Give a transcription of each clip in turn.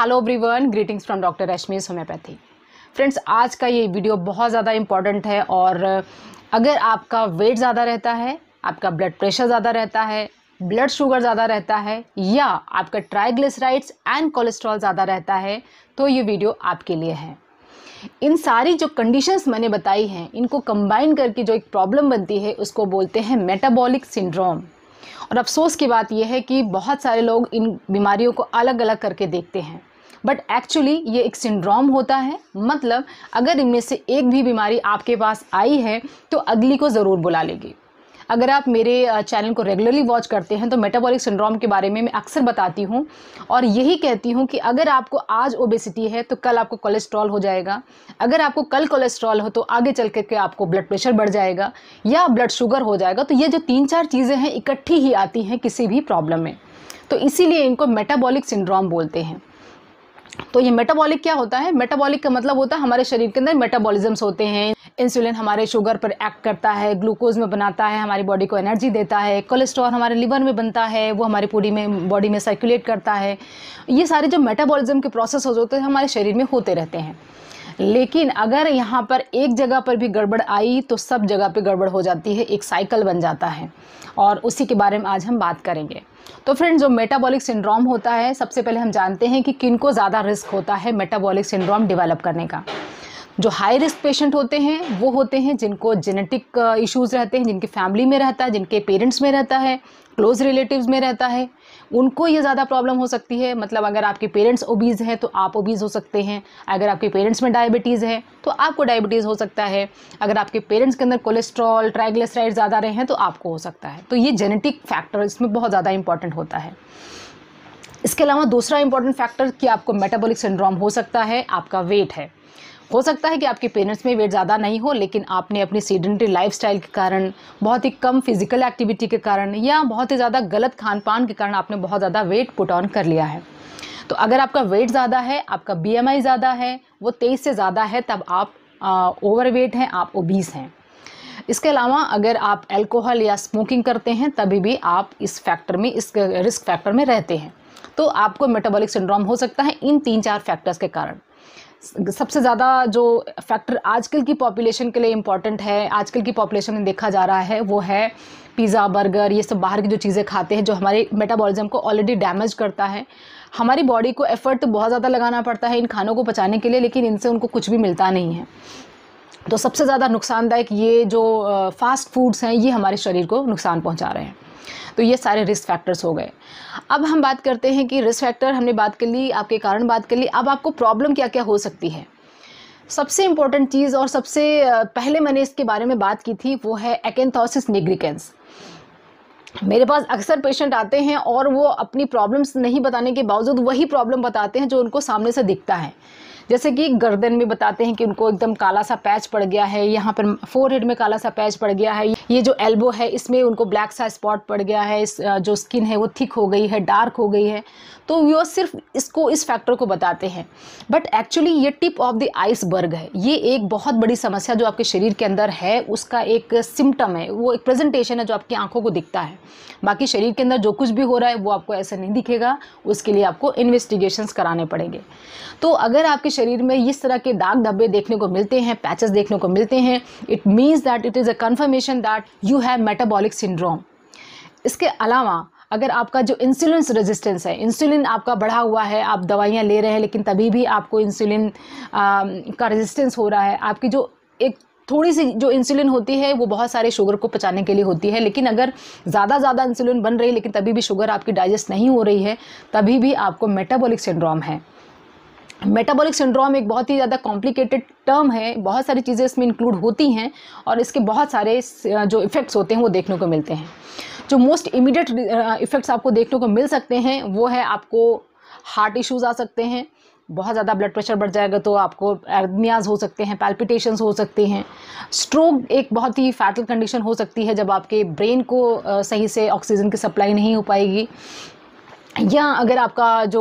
hello everyone greetings from doctor Rashmi's homeopathy friends आज का ये वीडियो बहुत ज़्यादा इंपॉर्टेंट है और अगर आपका वेट ज़्यादा रहता है आपका ब्लड प्रेशर ज़्यादा रहता है ब्लड शुगर ज़्यादा रहता है या आपका ट्राइग्लिसराइड्स एंड कोलेस्ट्रॉल ज़्यादा रहता है तो ये वीडियो आपके लिए है इन सारी जो कंडीशंस मैंने बताई हैं इनको कंबाइन करके जो एक प्रॉब्लम बनती है उसको बोलते हैं मेटाबॉलिक सिंड्रोम और अफसोस की बात यह है कि बहुत सारे लोग इन बीमारियों को अलग अलग करके देखते हैं बट एक्चुअली ये एक सिंड्रोम होता है मतलब अगर इनमें से एक भी बीमारी आपके पास आई है तो अगली को ज़रूर बुला लेगी अगर आप मेरे चैनल को रेगुलरली वॉच करते हैं तो मेटाबॉलिक सिंड्रोम के बारे में मैं अक्सर बताती हूँ और यही कहती हूँ कि अगर आपको आज ओबेसिटी है तो कल आपको कोलेस्ट्रॉल हो जाएगा अगर आपको कल कोलेस्ट्रॉल हो तो आगे चल करके आपको ब्लड प्रेशर बढ़ जाएगा या ब्लड शुगर हो जाएगा तो ये जो तीन चार चीज़ें हैं इकट्ठी ही आती हैं किसी भी प्रॉब्लम में तो इसीलिए इनको मेटाबॉलिक सिंड्रोम बोलते हैं तो ये मेटाबॉलिक क्या होता है मेटाबॉलिक का मतलब होता है हमारे शरीर के अंदर मेटाबॉलिजम्स होते हैं इंसुलिन हमारे शुगर पर एक्ट करता है ग्लूकोज में बनाता है हमारी बॉडी को एनर्जी देता है कोलेस्ट्रॉल हमारे लिवर में बनता है वो हमारे पूरी में बॉडी में सर्कुलेट करता है ये सारे जो मेटाबॉलिज्म के प्रोसेस होते हैं हमारे शरीर में होते रहते हैं लेकिन अगर यहाँ पर एक जगह पर भी गड़बड़ आई तो सब जगह पर गड़बड़ हो जाती है एक साइकिल बन जाता है और उसी के बारे में आज हम बात करेंगे तो फ्रेंड जो मेटाबॉलिक सिंड्रोम होता है सबसे पहले हम जानते हैं कि किन को ज़्यादा रिस्क होता है मेटाबॉलिक सिंड्रोम डिवेलप करने का जो हाई रिस्क पेशेंट होते हैं वो होते हैं जिनको जेनेटिक इश्यूज़ uh, रहते हैं जिनके फैमिली में रहता है जिनके पेरेंट्स में रहता है क्लोज रिलेटिव्स में रहता है उनको ये ज़्यादा प्रॉब्लम हो सकती है मतलब अगर आपके पेरेंट्स ओबीज़ हैं तो आप ओबीज़ हो सकते हैं अगर आपके पेरेंट्स में डायबिटीज़ है तो आपको डायबिटीज़ हो सकता है अगर आपके पेरेंट्स के अंदर कोलेस्ट्रॉल ट्राइग्लेसराइड ज़्यादा रहे हैं तो आपको हो सकता है तो ये जेनेटिक फैक्टर इसमें बहुत ज़्यादा इंपॉर्टेंट होता है इसके अलावा दूसरा इंपॉर्टेंट फैक्टर कि आपको मेटाबॉलिक सिंड्रोम हो सकता है आपका वेट है हो सकता है कि आपके पेरेंट्स में वेट ज़्यादा नहीं हो लेकिन आपने अपनी सीडेंट्री लाइफ के कारण बहुत ही कम फिजिकल एक्टिविटी के कारण या बहुत ही ज़्यादा गलत खान पान के कारण आपने बहुत ज़्यादा वेट पुट ऑन कर लिया है तो अगर आपका वेट ज़्यादा है आपका बी ज़्यादा है वो तेईस से ज़्यादा है तब आप ओवर वेट हैं आप ओबीस हैं इसके अलावा अगर आप अल्कोहल या स्मोकिंग करते हैं तभी भी आप इस फैक्टर में इस रिस्क फैक्टर में रहते हैं तो आपको मेटाबॉलिक सिंड्रोम हो सकता है इन तीन चार फैक्टर्स के कारण सबसे ज़्यादा जो फैक्टर आजकल की पॉपुलेशन के लिए इम्पॉर्टेंट है आजकल की पॉपुलेशन में देखा जा रहा है वो है पिज़्ज़ा बर्गर ये सब बाहर की जो चीज़ें खाते हैं जो हमारे मेटाबॉलिज्म को ऑलरेडी डैमेज करता है हमारी बॉडी को एफर्ट तो बहुत ज़्यादा लगाना पड़ता है इन खानों को पचाने के लिए लेकिन इनसे उनको कुछ भी मिलता नहीं है तो सबसे ज़्यादा नुकसानदायक ये जो फास्ट फूड्स हैं ये हमारे शरीर को नुकसान पहुँचा रहे हैं तो ये सारे रिस्क फैक्टर्स हो गए अब हम बात करते हैं कि रिस्क फैक्टर हमने बात कर ली आपके कारण बात कर ली अब आपको प्रॉब्लम क्या क्या हो सकती है सबसे इंपॉर्टेंट चीज़ और सबसे पहले मैंने इसके बारे में बात की थी वो है एकेंथोसिस निग्रिकेंस मेरे पास अक्सर पेशेंट आते हैं और वो अपनी प्रॉब्लम्स नहीं बताने के बावजूद वही प्रॉब्लम बताते हैं जो उनको सामने से दिखता है जैसे कि गर्दन में बताते हैं कि उनको एकदम काला सा पैच पड़ गया है यहाँ पर हेड में काला सा पैच पड़ गया है ये जो एल्बो है इसमें उनको ब्लैक सा स्पॉट पड़ गया है इस जो स्किन है वो थिक हो गई है डार्क हो गई है तो व्यूअर्स सिर्फ इसको इस फैक्टर को बताते हैं बट एक्चुअली ये टिप ऑफ द आइसबर्ग है ये एक बहुत बड़ी समस्या जो आपके शरीर के अंदर है उसका एक सिम्टम है वो एक प्रेजेंटेशन है जो आपकी आंखों को दिखता है बाकी शरीर के अंदर जो कुछ भी हो रहा है वो आपको ऐसे नहीं दिखेगा उसके लिए आपको इन्वेस्टिगेशन कराने पड़ेंगे तो अगर आपके शरीर में इस तरह के दाग धब्बे देखने को मिलते हैं पैचेस देखने को मिलते हैं it means that it is a confirmation that that you have metabolic syndrome इसके अलावा अगर आपका जो इंसुलिन रेजिस्टेंस है इंसुलिन आपका बढ़ा हुआ है आप दवाइयाँ ले रहे हैं लेकिन तभी भी आपको इंसुलिन का रेजिस्टेंस हो रहा है आपकी जो एक थोड़ी सी जो इंसुलिन होती है वो बहुत सारे शुगर को पचाने के लिए होती है लेकिन अगर ज़्यादा ज़्यादा इंसुलिन बन रही है लेकिन तभी भी शुगर आपकी डाइजेस्ट नहीं हो रही है तभी भी आपको मेटाबॉलिक सिंड्रोम है मेटाबॉलिक सिंड्रोम एक बहुत ही ज़्यादा कॉम्प्लिकेटेड टर्म है बहुत सारी चीज़ें इसमें इंक्लूड होती हैं और इसके बहुत सारे जो इफ़ेक्ट्स होते हैं वो देखने को मिलते हैं जो मोस्ट इमीडिएट इफ़ेक्ट्स आपको देखने को मिल सकते हैं वो है आपको हार्ट इश्यूज़ आ सकते हैं बहुत ज़्यादा ब्लड प्रेशर बढ़ जाएगा तो आपको एडमियाज हो सकते हैं पैल्पिटेशंस हो सकते हैं स्ट्रोक एक बहुत ही फैटल कंडीशन हो सकती है जब आपके ब्रेन को सही से ऑक्सीजन की सप्लाई नहीं हो पाएगी या अगर आपका जो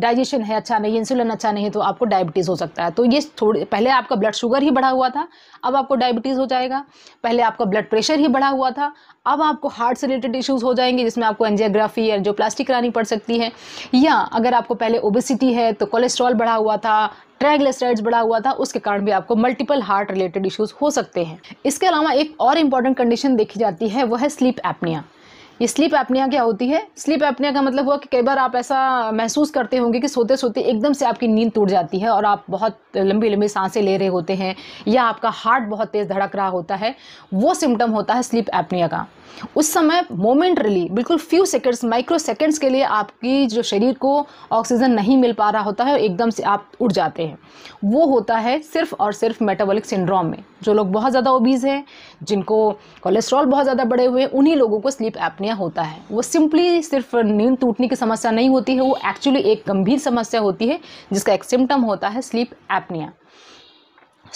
डाइजेशन है अच्छा नहीं इंसुलिन अच्छा नहीं है तो आपको डायबिटीज़ हो सकता है तो ये थोड़ी पहले आपका ब्लड शुगर ही बढ़ा हुआ था अब आपको डायबिटीज़ हो जाएगा पहले आपका ब्लड प्रेशर ही बढ़ा हुआ था अब आपको हार्ट से रिलेटेड इश्यूज़ हो जाएंगे जिसमें आपको एनजियोग्राफी या जो प्लास्टिक करानी पड़ सकती है या अगर आपको पहले ओबेसिटी है तो कोलेस्ट्रॉल बढ़ा हुआ था ट्राइग्लिसराइड्स बढ़ा हुआ था उसके कारण भी आपको मल्टीपल हार्ट रिलेटेड इश्यूज़ हो सकते हैं इसके अलावा एक और इंपॉर्टेंट कंडीशन देखी जाती है वह है स्लीप एपनिया ये स्लीप एपनिया क्या होती है स्लीप एपनिया का मतलब हुआ कि कई बार आप ऐसा महसूस करते होंगे कि सोते सोते एकदम से आपकी नींद टूट जाती है और आप बहुत लंबी लंबी सांसें ले रहे होते हैं या आपका हार्ट बहुत तेज़ धड़क रहा होता है वो सिम्टम होता है स्लीप एपनिया का उस समय मोमेंटरली बिल्कुल फ्यू सेकेंड्स माइक्रो सेकेंड्स के लिए आपकी जो शरीर को ऑक्सीजन नहीं मिल पा रहा होता है एकदम से आप उठ जाते हैं वो होता है सिर्फ और सिर्फ मेटाबॉलिक सिंड्रोम में जो लोग बहुत ज़्यादा ओबीज हैं जिनको कोलेस्ट्रॉल बहुत ज़्यादा बढ़े हुए हैं उन्हीं लोगों को स्लीप एपनिया एपनिया होता है वो सिंपली सिर्फ नींद टूटने की समस्या नहीं होती है वो एक्चुअली एक गंभीर समस्या होती है जिसका एक सिम्टम होता है स्लीप एपनिया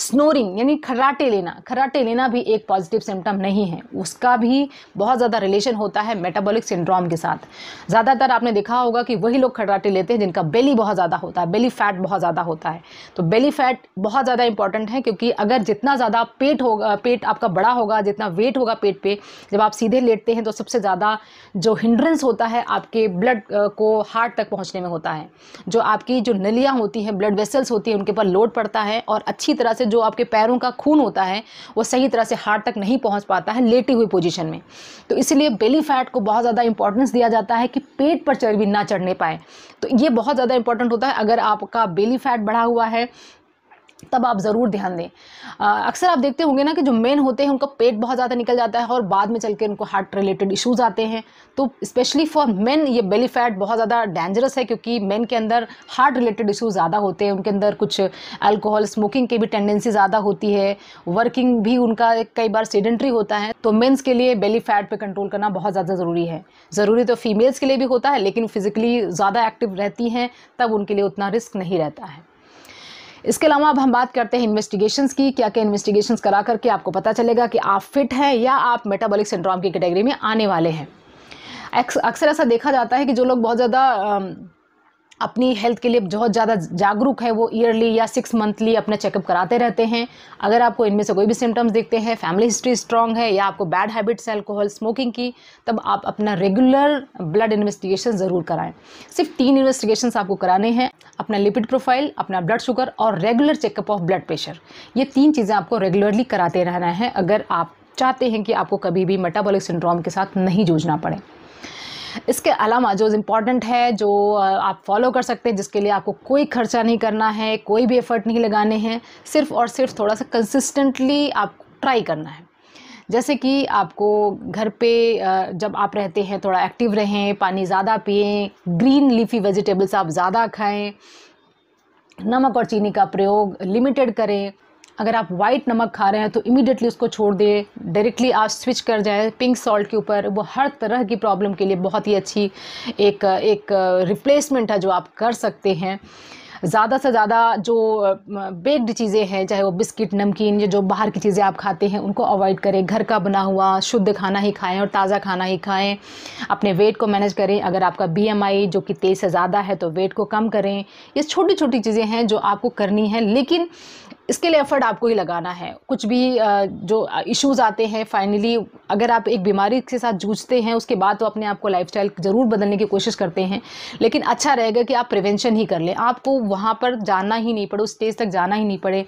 स्नोरिंग यानी खर्राटे लेना खर्राटे लेना भी एक पॉजिटिव सिम्टम नहीं है उसका भी बहुत ज़्यादा रिलेशन होता है मेटाबॉलिक सिंड्रोम के साथ ज़्यादातर आपने देखा होगा कि वही लोग खर्राटे लेते हैं जिनका बेली बहुत ज़्यादा होता है बेली फैट बहुत ज़्यादा होता है तो बेली फैट बहुत ज़्यादा इंपॉर्टेंट है क्योंकि अगर जितना ज़्यादा पेट होगा पेट आपका बड़ा होगा जितना वेट होगा पेट पे जब आप सीधे लेटते हैं तो सबसे ज़्यादा जो हिंड्रेंस होता है आपके ब्लड को हार्ट तक पहुँचने में होता है जो आपकी जो नलियाँ होती हैं ब्लड वेसल्स होती हैं उनके पर लोड पड़ता है और अच्छी तरह से जो आपके पैरों का खून होता है वो सही तरह से हार्ट तक नहीं पहुंच पाता है लेटी हुई पोजिशन में तो इसलिए बेली फैट को बहुत ज़्यादा इंपॉर्टेंस दिया जाता है कि पेट पर चर्बी ना चढ़ने पाए तो ये बहुत ज़्यादा इंपॉर्टेंट होता है अगर आपका बेली फैट बढ़ा हुआ है तब आप ज़रूर ध्यान दें अक्सर आप देखते होंगे ना कि जो मेन होते हैं उनका पेट बहुत ज़्यादा निकल जाता है और बाद में चल के उनको हार्ट रिलेटेड इश्यूज़ आते हैं तो स्पेशली फॉर मेन ये बेली फैट बहुत ज़्यादा डेंजरस है क्योंकि मेन के अंदर हार्ट रिलेटेड इशूज़ ज़्यादा होते हैं उनके अंदर कुछ अल्कोहल स्मोकिंग की भी टेंडेंसी ज़्यादा होती है वर्किंग भी उनका कई बार सेडेंट्री होता है तो मेन्स के लिए बेली फैट पर कंट्रोल करना बहुत ज़्यादा ज़रूरी है ज़रूरी तो फीमेल्स के लिए भी होता है लेकिन फिजिकली ज़्यादा एक्टिव रहती हैं तब उनके लिए उतना रिस्क नहीं रहता है इसके अलावा अब हम बात करते हैं इन्वेस्टिगेशंस की क्या क्या इन्वेस्टिगेशंस करा करके आपको पता चलेगा कि आप फिट हैं या आप मेटाबॉलिक सिंड्रोम की कैटेगरी में आने वाले हैं अक्सर ऐसा देखा जाता है कि जो लोग बहुत ज़्यादा अपनी हेल्थ के लिए बहुत ज़्यादा जागरूक है वो ईयरली या सिक्स मंथली अपना चेकअप कराते रहते हैं अगर आपको इनमें से कोई भी सिम्टम्स देखते हैं फैमिली हिस्ट्री स्ट्रॉन्ग है या आपको बैड हैबिट्स है एल्कोहल स्मोकिंग की तब आप अपना रेगुलर ब्लड इन्वेस्टिगेशन ज़रूर कराएं सिर्फ तीन इन्वेस्टिगेशन आपको कराने हैं अपना लिपिड प्रोफाइल अपना ब्लड शुगर और regular checkup of blood pressure ये तीन चीज़ें आपको रेगुलरली कराते रहना है अगर आप चाहते हैं कि आपको कभी भी मेटाबॉलिक सिंड्रोम के साथ नहीं जूझना पड़े इसके अलावा जो इम्पॉर्टेंट है जो आप फॉलो कर सकते हैं जिसके लिए आपको कोई खर्चा नहीं करना है कोई भी एफर्ट नहीं लगाने हैं सिर्फ और सिर्फ थोड़ा सा कंसिस्टेंटली आप ट्राई करना है जैसे कि आपको घर पे जब आप रहते हैं थोड़ा एक्टिव रहें पानी ज़्यादा पिए ग्रीन लीफी वेजिटेबल्स आप ज़्यादा खाएं नमक और चीनी का प्रयोग लिमिटेड करें अगर आप वाइट नमक खा रहे हैं तो इमीडिएटली उसको छोड़ दें डायरेक्टली आप स्विच कर जाए पिंक सॉल्ट के ऊपर वो हर तरह की प्रॉब्लम के लिए बहुत ही अच्छी एक एक रिप्लेसमेंट है जो आप कर सकते हैं ज़्यादा से ज़्यादा जो बेक्ड चीज़ें हैं चाहे वो बिस्किट नमकीन या जो बाहर की चीज़ें आप खाते हैं उनको अवॉइड करें घर का बना हुआ शुद्ध खाना ही खाएं और ताज़ा खाना ही खाएं अपने वेट को मैनेज करें अगर आपका बीएमआई जो कि तेज़ से ज़्यादा है तो वेट को कम करें ये छोटी छोटी चीज़ें हैं जो आपको करनी है लेकिन इसके लिए एफर्ट आपको ही लगाना है कुछ भी जो इश्यूज आते हैं फाइनली अगर आप एक बीमारी के साथ जूझते हैं उसके बाद तो अपने आप को लाइफ ज़रूर बदलने की कोशिश करते हैं लेकिन अच्छा रहेगा कि आप प्रिवेंशन ही कर लें आपको वहाँ पर जाना ही नहीं पड़े उस स्टेज तक जाना ही नहीं पड़े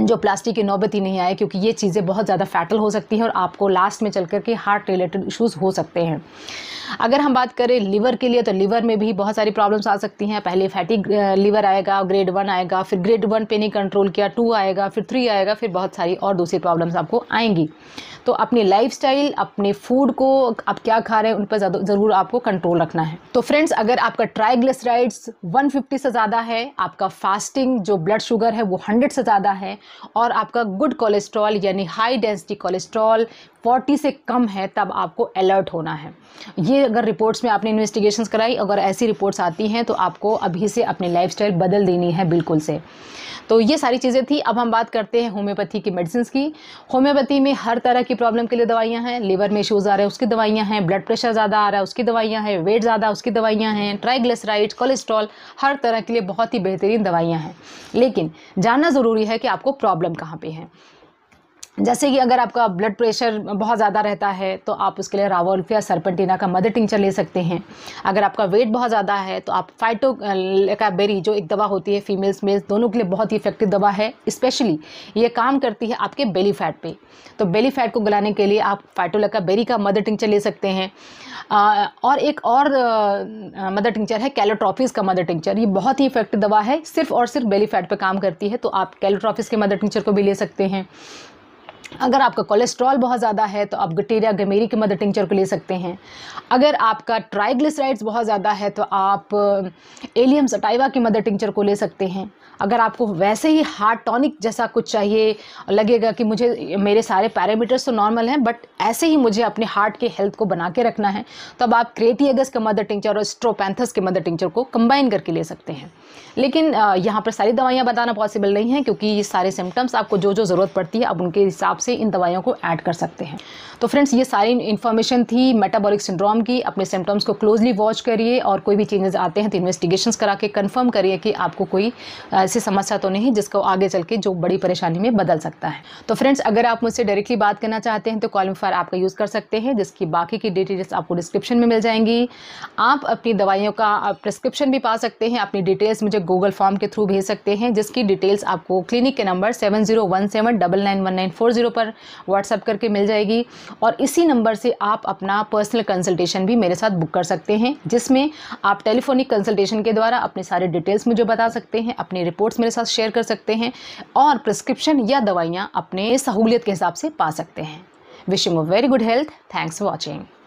जो प्लास्टिक की नौबत ही नहीं आए क्योंकि ये चीज़ें बहुत ज़्यादा फैटल हो सकती हैं और आपको लास्ट में चल कर के हार्ट रिलेटेड इशूज़ हो सकते हैं अगर हम बात करें लीवर के लिए तो लीवर में भी बहुत सारी प्रॉब्लम्स आ सकती हैं पहले फैटी लीवर uh, आएगा ग्रेड वन आएगा फिर ग्रेड वन पे नहीं कंट्रोल किया टू आएगा फिर थ्री आएगा फिर बहुत सारी और दूसरी प्रॉब्लम्स आपको आएंगी तो अपनी लाइफ अपने फूड को आप क्या खा रहे हैं उन पर ज़रूर आपको कंट्रोल रखना है तो फ्रेंड्स अगर आपका ट्राइग्लिसराइड्स वन से ज़्यादा है आपका फास्टिंग जो ब्लड शुगर है वो हंड्रेड से ज़्यादा है और आपका गुड कोलेस्ट्रॉल यानी हाई डेंसिटी कोलेस्ट्रॉल फोर्टी से कम है तब आपको अलर्ट होना है ये अगर रिपोर्ट्स में आपने इन्वेस्टिगेशन कराई अगर ऐसी रिपोर्ट्स आती हैं तो आपको अभी से अपनी लाइफ बदल देनी है बिल्कुल से तो ये सारी चीज़ें थी अब हम बात करते हैं होम्योपैथी की मेडिसिन की होम्योपैथी में हर तरह की प्रॉब्लम के लिए दवाइयाँ हैं लीवर में इशूज़ आ रहे हैं उसकी दवाइयाँ हैं ब्लड प्रेशर ज़्यादा आ रहा है उसकी दवाइयाँ हैं वेट ज़्यादा उसकी दवाइयाँ हैं ट्राइग्लिसराइड कोलेस्ट्रॉल हर तरह के लिए बहुत ही बेहतरीन दवाइयाँ हैं लेकिन जानना ज़रूरी है कि आपको प्रॉब्लम कहाँ पर है जैसे कि अगर आपका ब्लड प्रेशर बहुत ज़्यादा रहता है तो आप उसके लिए या सरपेंटीना का मदर टिंचर ले सकते हैं अगर आपका वेट बहुत ज़्यादा है तो आप फाइटो बेरी जो एक दवा होती है फीमेल्स मेल्स दोनों के लिए बहुत ही इफेक्टिव दवा है स्पेशली ये काम करती है आपके बेली फैट पर तो बेली फैट को गलाने के लिए आप फाइटोलेका बेरी का मदर टिंचर ले सकते हैं और एक और मदर टिंचर है कैलोट्रॉफिस का मदर टिंचर ये बहुत ही इफेक्टिव दवा है सिर्फ और सिर्फ बेली फैट पर काम करती है तो आप कैलोट्रॉफिस के मदर टिंचर को भी ले सकते हैं अगर आपका कोलेस्ट्रॉल बहुत ज़्यादा है तो आप गटेरिया गमेरी की मदर टिंचर को ले सकते हैं अगर आपका ट्राइग्लिसराइड्स बहुत ज़्यादा है तो आप एलियम uh, सटाइवा की मदर टिंचर को ले सकते हैं अगर आपको वैसे ही हार्ट टॉनिक जैसा कुछ चाहिए लगेगा कि मुझे मेरे सारे पैरामीटर्स तो नॉर्मल हैं बट ऐसे ही मुझे अपने हार्ट के हेल्थ को बना के रखना है तो अब आप क्रेटियगस के मदर टिंचर और स्ट्रोपैंथस के मदर टिंचर को कंबाइन करके ले सकते हैं लेकिन यहाँ पर सारी दवाइयाँ बताना पॉसिबल नहीं है क्योंकि ये सारे सिम्टम्स आपको जो जो ज़रूरत पड़ती है आप उनके हिसाब से इन दवाइयों को ऐड कर सकते हैं तो फ्रेंड्स ये सारी इन्फॉर्मेशन थी मेटाबॉलिक सिंड्रोम की अपने सिम्टम्स को क्लोजली वॉच करिए और कोई भी चेंजेस आते हैं तो इन्वेस्टिगेशन करा के कन्फर्म करिए कि आपको कोई ऐसी समस्या तो नहीं जिसको आगे चल के जो बड़ी परेशानी में बदल सकता है तो फ्रेंड्स अगर आप मुझसे डायरेक्टली बात करना चाहते हैं तो फायर आपका यूज़ कर सकते हैं जिसकी बाकी की डिटेल्स आपको डिस्क्रिप्शन में मिल जाएंगी आप अपनी दवाइयों का प्रिस्क्रिप्शन भी पा सकते हैं अपनी डिटेल्स मुझे गूगल फॉर्म के थ्रू भेज सकते हैं जिसकी डिटेल्स आपको क्लिनिक के number seven zero one seven double nine one nine four zero पर व्हाट्सअप करके मिल जाएगी और इसी नंबर से आप अपना पर्सनल कंसल्टेशन भी मेरे साथ बुक कर सकते हैं जिसमें आप टेलीफोनिक कंसल्टेशन के द्वारा अपने सारे डिटेल्स मुझे बता सकते हैं अपनी रिपोर्ट रिपोर्ट्स मेरे साथ शेयर कर सकते हैं और प्रिस्क्रिप्शन या दवाइयाँ अपने सहूलियत के हिसाब से पा सकते हैं wishing a very good health thanks for watching